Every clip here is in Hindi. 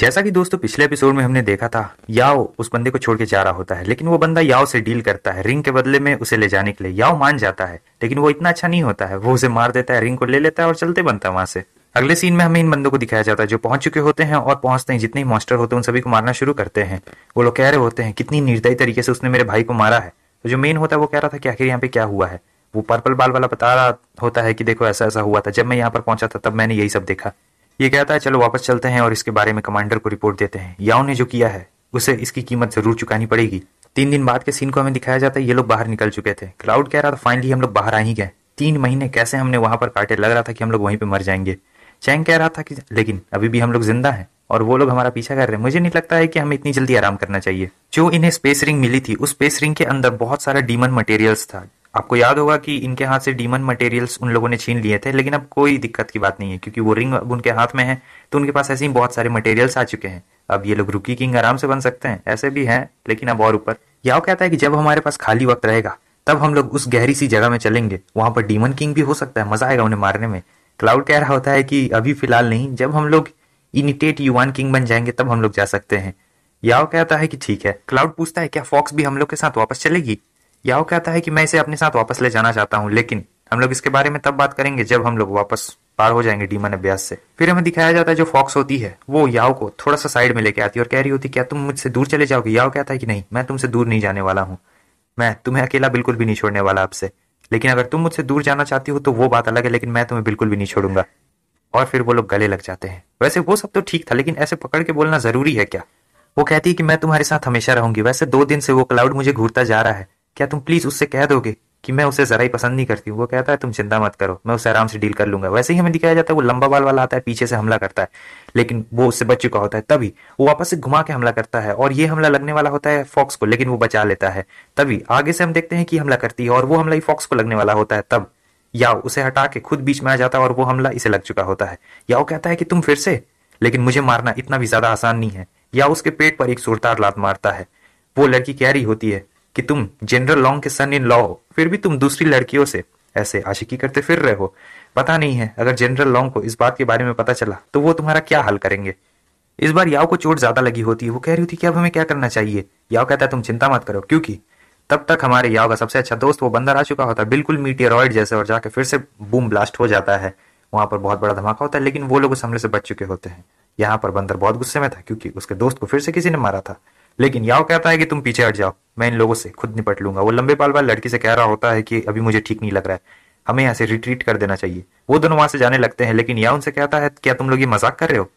जैसा कि दोस्तों पिछले एपिसोड में हमने देखा था याओ उस बंदे को छोड़ के जा रहा होता है लेकिन वो बंदा याओ से डील करता है रिंग के बदले में उसे ले जाने के लिए याओ मान जाता है लेकिन वो इतना अच्छा नहीं होता है वो उसे मार देता है रिंग को ले लेता है और चलते बनता है वहां से अगले सीन में हमें इन बंदों को दिखाया जाता है जो पहुंच चुके होते हैं और पहुंचते हैं जितने मॉस्टर मॉन्स्टर होते हैं उन सभी को मारना शुरू करते हैं वो लोग कह रहे होते हैं कितनी निर्दयी तरीके से उसने मेरे भाई को मारा है तो जो मेन होता है वो कह रहा था कि आखिर यहाँ पे क्या हुआ है वो पर्पल बाल वाला बता रहा होता है कि देखो ऐसा ऐसा हुआ था जब मैं यहाँ पर पहुंचा था तब मैंने यही सब देखा ये कहता है चलो वापस चलते हैं और इसके बारे में कमांडर को रिपोर्ट देते हैं याओ ने जो किया है उसे इसकी कीमत जरूर चुकानी पड़ेगी तीन दिन बाद के सीन को हमें दिखाया जाता है ये लोग बाहर निकल चुके थे क्लाउड कह रहा था फाइनली हम लोग बाहर आ ही गए तीन महीने कैसे हमने वहां पर काटे लग रहा था कि हम लोग वहीं पर मर जाएंगे चैंग कह रहा था कि लेकिन अभी भी हम लोग जिंदा हैं और वो लोग हमारा पीछा कर रहे हैं मुझे नहीं लगता है कि हमें इतनी जल्दी आराम करना चाहिए जो इन्हें स्पेस रिंग मिली थी उस स्पेस रिंग के अंदर बहुत सारा डीमन मटेरियल्स था आपको याद होगा कि इनके हाथ से डीमन मटेरियल्स उन लोगों ने छीन लिए थे लेकिन अब कोई दिक्कत की बात नहीं है क्योंकि वो रिंग अब उनके हाथ में है तो उनके पास ऐसे ही बहुत सारे मटेरियल्स आ चुके हैं अब ये लोग रुकी किंग आराम से बन सकते हैं ऐसे भी हैं लेकिन अब और ऊपर याव कहता है कि जब हमारे पास खाली वक्त रहेगा तब हम लोग उस गहरी सी जगह में चलेंगे वहां पर डीमन किंग भी हो सकता है मजा आएगा उन्हें मारने में क्लाउड कह रहा होता है कि अभी फिलहाल नहीं जब हम लोग इनिटेट युवान किंग बन जाएंगे तब हम लोग जा सकते हैं याव कहता है कि ठीक है क्लाउड पूछता है क्या फॉक्स भी हम लोग के साथ वापस चलेगी याओ कहता है कि मैं इसे अपने साथ वापस ले जाना चाहता हूँ लेकिन हम लोग इसके बारे में तब बात करेंगे जब हम लोग वापस पार हो जाएंगे डीमन अभ्यास से फिर हमें दिखाया जाता है जो फॉक्स होती है वो याओ को थोड़ा सा साइड में लेके आती है और कह रही होती क्या तुम मुझसे दूर चले जाओगे याओ कहता है कि नहीं मैं तुमसे दूर नहीं जाने वाला हूँ मैं तुम्हें अकेला बिल्कुल भी नहीं छोड़ने वाला आपसे लेकिन अगर तुम मुझसे दूर जाना चाहती हो तो वो बात अलग है लेकिन मैं तुम्हें बिल्कुल भी नहीं छोड़ूंगा और फिर वो लोग गले लग जाते हैं वैसे वो सब तो ठीक था लेकिन ऐसे पकड़ के बोलना जरूरी है क्या वो कहती है कि मैं तुम्हारे साथ हमेशा रहूंगी वैसे दो दिन से वो क्लाउड मुझे घूरता जा रहा है क्या तुम प्लीज उससे कह दोगे कि मैं उसे जरा ही पसंद नहीं करती हूँ वो कहता है तुम चिंता मत करो मैं उसे आराम से डील कर लूंगा वैसे ही हमें दिखाया जाता है वो लंबा बाल वाला आता है पीछे से हमला करता है लेकिन वो उससे बच चुका होता है तभी वो वापस से घुमा के हमला करता है और ये हमला लगने वाला होता है फॉक्स को लेकिन वो बचा लेता है तभी आगे से हम देखते हैं कि हमला करती है और वो हमला ही फॉक्स को लगने वाला होता है तब याओ उसे हटा के खुद बीच में आ जाता है और वो हमला इसे लग चुका होता है याओ कहता है कि तुम फिर से लेकिन मुझे मारना इतना भी ज्यादा आसान नहीं है या उसके पेट पर एक सुरतार लात मारता है वो लड़की कह रही होती है कि तुम जनरल लॉन्ग के सन इन लॉ हो फिर भी तुम दूसरी लड़कियों से ऐसे आशिकी करते फिर रहे हो पता नहीं है अगर जनरल लॉन्ग को इस बात के बारे में पता चला तो वो तुम्हारा क्या हाल करेंगे इस बार याओ को चोट ज्यादा लगी होती है वो कह रही होती कि अब हमें क्या करना चाहिए याओ कहता है तुम चिंता मत करो क्योंकि तब तक हमारे याओ का सबसे अच्छा दोस्त वो बंदर आ चुका होता है बिल्कुल मीटियरॉइड जैसे और जाके फिर से बूम ब्लास्ट हो जाता है वहां पर बहुत बड़ा धमाका होता है लेकिन वो लोग उस हमले से बच चुके होते हैं यहाँ पर बंदर बहुत गुस्से में था क्योंकि उसके दोस्त को फिर से किसी ने मारा था लेकिन याओ कहता है कि तुम पीछे हट जाओ मैं इन लोगों से खुद निपट लूंगा वो लंबे पाल वाली लड़की से कह रहा होता है कि अभी मुझे ठीक नहीं लग रहा है हमें यहाँ से रिट्रीट कर देना चाहिए वो दोनों वहां से जाने लगते हैं लेकिन याओ उनसे कहता है क्या तुम लोग ये मजाक कर रहे हो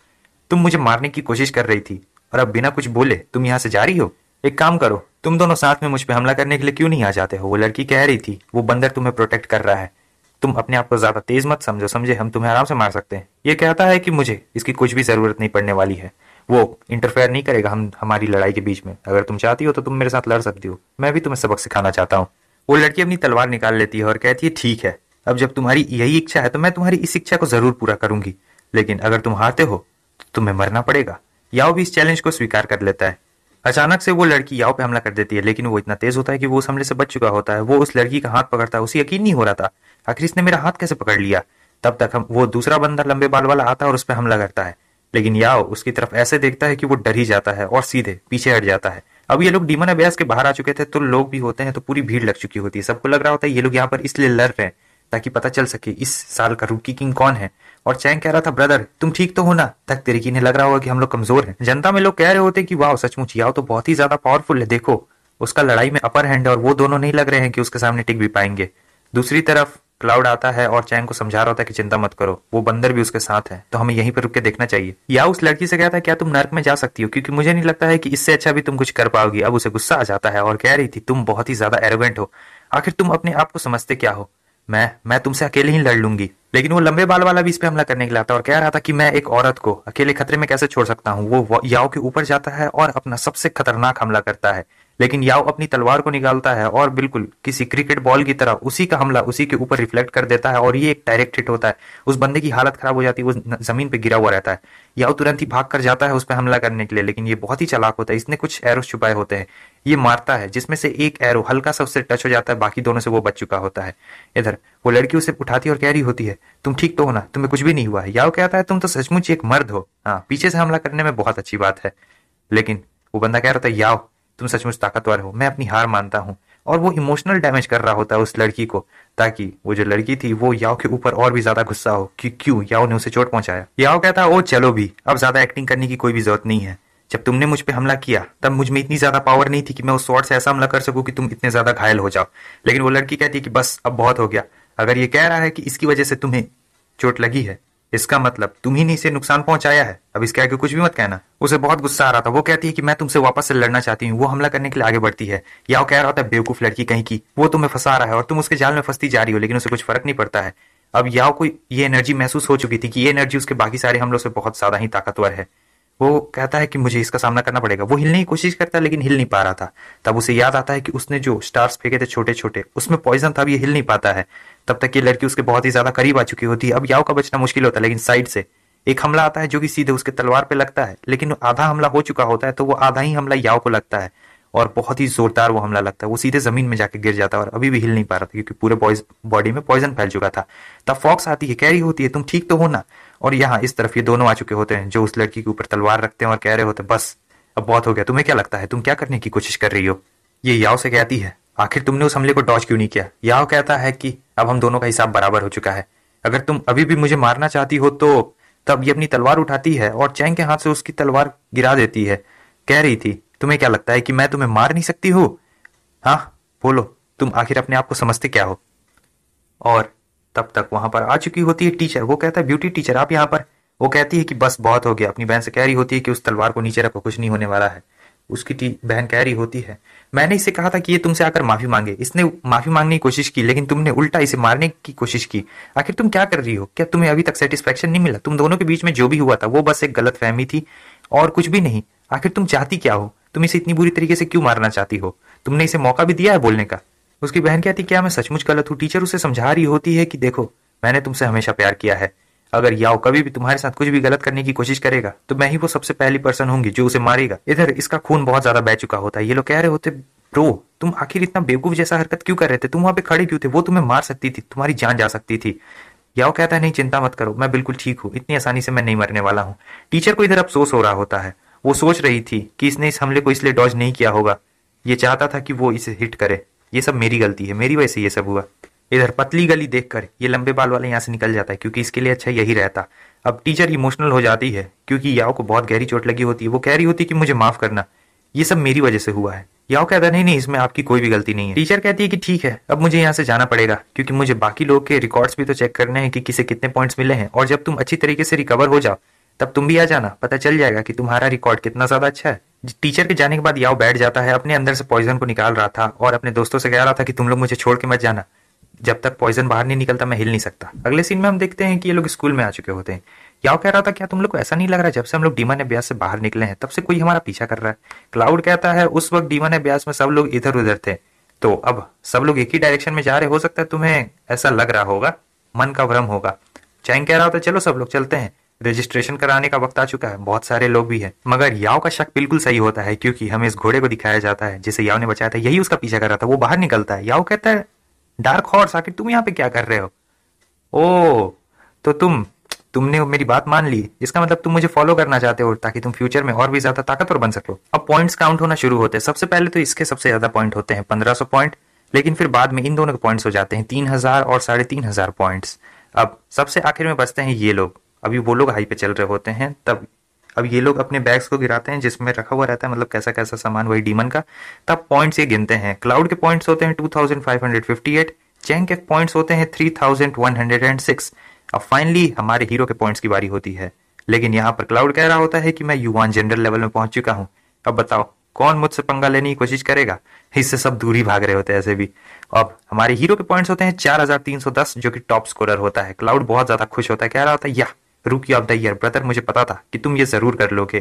तुम मुझे मारने की कोशिश कर रही थी और अब बिना कुछ बोले तुम यहाँ से जा रही हो एक काम करो तुम दोनों साथ में मुझ पर हमला करने के लिए क्यों नहीं आ जाते हो वो लड़की कह रही थी वो बंदर तुम्हें प्रोटेक्ट कर रहा है तुम अपने आप को ज्यादा तेज मत समझो समझे हम तुम्हें आराम से मार सकते हैं ये कहता है कि मुझे इसकी कुछ भी जरूरत नहीं पड़ने वाली है वो इंटरफेयर नहीं करेगा हम हमारी लड़ाई के बीच में अगर तुम चाहती हो तो तुम मेरे साथ लड़ सकती हो मैं भी तुम्हें सबक सिखाना चाहता हूँ वो लड़की अपनी तलवार निकाल लेती है और कहती है ठीक है अब जब तुम्हारी यही इच्छा है तो मैं तुम्हारी इस इच्छा को जरूर पूरा करूंगी लेकिन अगर तुम हारते हो तो तुम्हें मरना पड़ेगा याओ भी इस चैलेंज को स्वीकार कर लेता है अचानक से वो लड़की याओ पे हमला कर देती है लेकिन वो इतना तेज होता है कि वो उस हमले से बच चुका होता है वो उस लड़की का हाथ पकड़ता है उसे यकीन नहीं हो रहा था आखिर इसने मेरा हाथ कैसे पकड़ लिया तब तक हम वो दूसरा बंदा लंबे बाल वाला आता है और उस पर हमला करता है लेकिन याओ उसकी तरफ ऐसे देखता है कि वो डर ही जाता है और सीधे पीछे हट जाता है अब ये लोग डीमन अभ्यास के बाहर आ चुके थे तो लोग भी होते हैं तो पूरी भीड़ लग चुकी होती है सबको लग रहा होता है ये लोग यहाँ पर इसलिए लड़ रहे हैं ताकि पता चल सके इस साल का रूकी किंग कौन है और चैंग कह रहा था ब्रदर तुम ठीक तो हो ना तक तेरे की लग रहा होगा कि हम लोग कमजोर हैं जनता में लोग कह रहे होते हैं कि वाह सचमुच याओ तो बहुत ही ज्यादा पावरफुल है देखो उसका लड़ाई में अपर हैंड है और वो दोनों नहीं लग रहे हैं कि उसके सामने टिक भी पाएंगे दूसरी तरफ क्लाउड आता है और चैंग को समझा रहा होता है कि चिंता मत करो वो बंदर भी उसके साथ है तो हमें यहीं पर रुक के देखना चाहिए या उस लड़की से कहता है क्या तुम नर्क में जा सकती हो क्योंकि मुझे नहीं लगता है कि इससे अच्छा भी तुम कुछ कर पाओगी अब उसे गुस्सा आ जाता है और कह रही थी तुम बहुत ही ज्यादा एरोगेंट हो आखिर तुम अपने आप को समझते क्या हो मैं मैं तुमसे अकेले ही लड़ लूंगी लेकिन वो लंबे बाल वाला भी इस पे हमला करने के लिए आता और कह रहा था कि मैं एक औरत को अकेले खतरे में कैसे छोड़ सकता हूँ वो याओ के ऊपर जाता है और अपना सबसे खतरनाक हमला करता है लेकिन याओ अपनी तलवार को निकालता है और बिल्कुल किसी क्रिकेट बॉल की तरह उसी का हमला उसी के ऊपर रिफ्लेक्ट कर देता है और ये एक डायरेक्ट हिट होता है उस बंदे की हालत खराब हो जाती है वो जमीन पर गिरा हुआ रहता है याओ तुरंत ही भाग कर जाता है उस पर हमला करने के लिए लेकिन ये बहुत ही चलाक होता है इसने कुछ एरो छुपाए होते हैं ये मारता है जिसमें से एक एरो हल्का सा उससे टच हो जाता है बाकी दोनों से वो बच चुका होता है इधर वो लड़की उसे उठाती और कह रही होती है तुम ठीक तो हो ना तुम्हें कुछ भी नहीं हुआ है याओ कहता है तुम तो सचमुच एक मर्द हो हाँ पीछे से हमला करने में बहुत अच्छी बात है लेकिन वो बंदा कह रहा था याओ तुम सचमुच ताकतवर हो मैं अपनी हार मानता हूँ और वो इमोशनल डैमेज कर रहा होता है उस लड़की को ताकि वो जो लड़की थी वो याओ के ऊपर और भी ज्यादा गुस्सा हो कि क्यों याओ ने उसे चोट पहुंचाया याओ कहता है ओ चलो भी अब ज्यादा एक्टिंग करने की कोई भी जरूरत नहीं है जब तुमने मुझ पर हमला किया तब मुझ में इतनी ज्यादा पावर नहीं थी कि मैं उस शॉर्ट से ऐसा हमला कर सकूं कि तुम इतने ज्यादा घायल हो जाओ लेकिन वो लड़की कहती है कि बस अब बहुत हो गया अगर ये कह रहा है कि इसकी वजह से तुम्हें चोट लगी है इसका मतलब तुम ही नहीं इसे नुकसान पहुंचाया है अब इसके आगे कुछ भी मत कहना उसे बहुत गुस्सा आ रहा था वो कहती है कि मैं तुमसे वापस से लड़ना चाहती हूँ वो हमला करने के लिए आगे बढ़ती है या वो कह रहा था बेवकूफ लड़की कहीं की वो तुम्हें फंसा रहा है और तुम उसके जाल में फंसती जा रही हो लेकिन उसे कुछ फर्क नहीं पड़ता है अब याओ को ये एनर्जी महसूस हो चुकी थी कि ये एनर्जी उसके बाकी सारे हमलों से बहुत ज्यादा ही ताकतवर है वो कहता है कि मुझे इसका सामना करना पड़ेगा वो हिलने की कोशिश करता है लेकिन हिल नहीं पा रहा था तब उसे याद आता है कि उसने जो स्टार्स फेंके थे छोटे छोटे उसमें पॉइजन था अब ये हिल नहीं पाता है तब तक ये लड़की उसके बहुत ही ज्यादा करीब आ चुकी होती है अब याव का बचना मुश्किल होता है लेकिन साइड से एक हमला आता है जो कि सीधे उसके तलवार पे लगता है लेकिन आधा हमला हो चुका होता है तो वो आधा ही हमला याव को लगता है और बहुत ही जोरदार वो हमला लगता है वो सीधे जमीन में जाके गिर जाता है और अभी भी हिल नहीं पा रहा था क्योंकि पूरे बॉयज बॉडी में पॉइजन फैल चुका था तब फॉक्स आती है कैरी होती है तुम ठीक तो हो ना और यहाँ इस तरफ ये दोनों आ चुके होते हैं जो उस लड़की के ऊपर तलवार रखते हैं और कह रहे होते हैं बस अब बहुत हो गया तुम्हें क्या लगता है तुम क्या करने की कोशिश कर रही हो ये याओ से कहती है आखिर तुमने उस हमले को डॉच क्यों नहीं किया याओ कहता है कि अब हम दोनों का हिसाब बराबर हो चुका है अगर तुम अभी भी मुझे मारना चाहती हो तो तब ये अपनी तलवार उठाती है और चैंग के हाथ से उसकी तलवार गिरा देती है कह रही थी तुम्हें क्या लगता है कि मैं तुम्हें मार नहीं सकती हूं हाँ बोलो तुम आखिर अपने आप को समझते क्या हो और तब तक वहां पर आ चुकी होती है टीचर वो कहता है ब्यूटी टीचर आप यहाँ पर वो कहती है कि बस बहुत हो गया अपनी बहन से कह रही होती है कि उस तलवार को नीचे रखो कुछ नहीं होने वाला है उसकी बहन कह रही होती है मैंने इसे कहा था कि ये तुमसे आकर माफी मांगे इसने माफी मांगने की कोशिश की लेकिन तुमने उल्टा इसे मारने की कोशिश की आखिर तुम क्या कर रही हो क्या तुम्हें अभी तक सेटिस्फेक्शन नहीं मिला तुम दोनों के बीच में जो भी हुआ था वो बस एक गलत फहमी थी और कुछ भी नहीं आखिर तुम चाहती क्या हो तुम इसे इतनी बुरी तरीके से क्यों मारना चाहती हो तुमने इसे मौका भी दिया है बोलने का उसकी बहन कहती क्या मैं सचमुच गलत हूँ टीचर उसे समझा रही होती है कि देखो मैंने तुमसे हमेशा प्यार किया है अगर याओ कभी भी तुम्हारे साथ कुछ भी गलत करने की कोशिश करेगा तो मैं ही वो सबसे पहली पर्सन होंगी जो उसे मारेगा इधर इसका खून बहुत ज्यादा बह चुका होता है ये लोग कह रहे होते ब्रो तुम आखिर इतना बेवकूफ जैसा हरकत क्यों कर रहे थे तुम वहां पे खड़े क्यों थे वो तुम्हें मार सकती थी तुम्हारी जान जा सकती थी याओ कहता है नहीं चिंता मत करो मैं बिल्कुल ठीक हूँ इतनी आसानी से मैं नहीं मरने वाला हूँ टीचर को इधर अफसोस हो रहा होता है वो सोच रही थी कि इसने इस हमले को इसलिए डॉज नहीं किया होगा ये चाहता था कि वो इसे हिट करे ये सब मेरी गलती है मेरी वजह से ये सब हुआ इधर पतली गली देखकर ये लंबे बाल वाला यहाँ से निकल जाता है क्योंकि इसके लिए अच्छा यही रहता अब टीचर इमोशनल हो जाती है क्योंकि याओ को बहुत गहरी चोट लगी होती है वो कह रही होती है कि मुझे माफ करना ये सब मेरी वजह से हुआ है याओ कहता नहीं नहीं इसमें आपकी कोई भी गलती नहीं है टीचर कहती है कि ठीक है अब मुझे यहाँ से जाना पड़ेगा क्योंकि मुझे बाकी लोग के रिकॉर्ड्स भी तो चेक करने हैं कि किसे कितने पॉइंट्स मिले हैं और जब तुम अच्छी तरीके से रिकवर हो जाओ तब तुम भी आ जाना पता चल जाएगा कि तुम्हारा रिकॉर्ड कितना ज्यादा अच्छा है टीचर के जाने के बाद याओ बैठ जाता है अपने अंदर से पॉइजन को निकाल रहा था और अपने दोस्तों से कह रहा था कि तुम लोग मुझे छोड़ के मत जाना जब तक पॉइजन बाहर नहीं निकलता मैं हिल नहीं सकता अगले सीन में हम देखते हैं कि ये लोग स्कूल में आ चुके होते हैं याओ कह रहा था क्या तुम लोग को ऐसा नहीं लग रहा जब से हम लोग डीमन अभ्यास से बाहर निकले हैं तब से कोई हमारा पीछा कर रहा है क्लाउड कहता है उस वक्त डीमन अभ्यास में सब लोग इधर उधर थे तो अब सब लोग एक ही डायरेक्शन में जा रहे हो सकता है तुम्हें ऐसा लग रहा होगा मन का भ्रम होगा चैंग कह रहा था चलो सब लोग चलते हैं रजिस्ट्रेशन कराने का वक्त आ चुका है बहुत सारे लोग भी हैं मगर याव का शक बिल्कुल सही होता है क्योंकि हमें इस घोड़े को दिखाया जाता है जिसे याव ने बचाया था यही उसका पीछा कर रहा था वो बाहर निकलता है याव कहता है डार्क हॉर्स आखिर तुम यहाँ पे क्या कर रहे हो ओ तो तुम तुमने मेरी बात मान ली इसका मतलब तुम मुझे फॉलो करना चाहते हो ताकि तुम फ्यूचर में और भी ज्यादा ताकतवर बन सको अब पॉइंट्स काउंट होना शुरू होते हैं सबसे पहले तो इसके सबसे ज्यादा पॉइंट होते हैं पंद्रह सौ पॉइंट लेकिन फिर बाद में इन दोनों के पॉइंट्स हो जाते हैं तीन हजार और साढ़े तीन हजार पॉइंट्स अब सबसे आखिर में बचते हैं ये लोग अभी वो लोग हाई पे चल रहे होते हैं तब अब ये लोग अपने बैग्स को गिराते हैं जिसमें रखा हुआ रहता है मतलब कैसा कैसा सामान वही डीमन का तब पॉइंट्स ये गिनते हैं क्लाउड के पॉइंट्स होते हैं 2558 चैंग के पॉइंट्स होते हैं 3106 अब फाइनली हमारे हीरो के पॉइंट्स की बारी होती है लेकिन यहाँ पर क्लाउड कह रहा होता है कि मैं युवान जनरल लेवल में पहुंच चुका हूँ अब बताओ कौन मुझसे पंगा लेने की कोशिश करेगा इससे सब दूरी भाग रहे होते हैं ऐसे भी अब हमारे हीरो के पॉइंट्स होते हैं दस जो कि टॉप स्कोरर होता है क्लाउड बहुत ज्यादा खुश होता है कह रहा होता है यह रूकी ऑफ द ईयर ब्रदर मुझे पता था कि तुम ये ज़रूर कर लोगे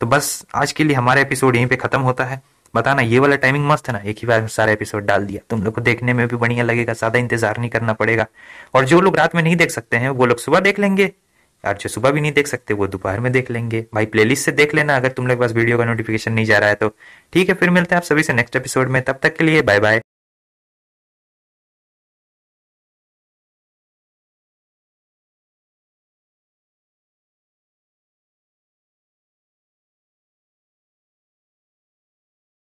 तो बस आज के लिए हमारा एपिसोड यहीं पे ख़त्म होता है बताना ये वाला टाइमिंग मस्त है ना एक ही बार सारा एपिसोड डाल दिया तुम लोग को देखने में भी बढ़िया लगेगा ज़्यादा इंतजार नहीं करना पड़ेगा और जो लोग रात में नहीं देख सकते हैं वो लोग सुबह देख लेंगे यार जो सुबह भी नहीं देख सकते वो दोपहर में देख लेंगे भाई प्लेलिस्ट से देख लेना अगर तुम लोग पास वीडियो का नोटिफिकेशन नहीं जा रहा है तो ठीक है फिर मिलते हैं आप सभी से नेक्स्ट एपिसोड में तब तक के लिए बाय बाय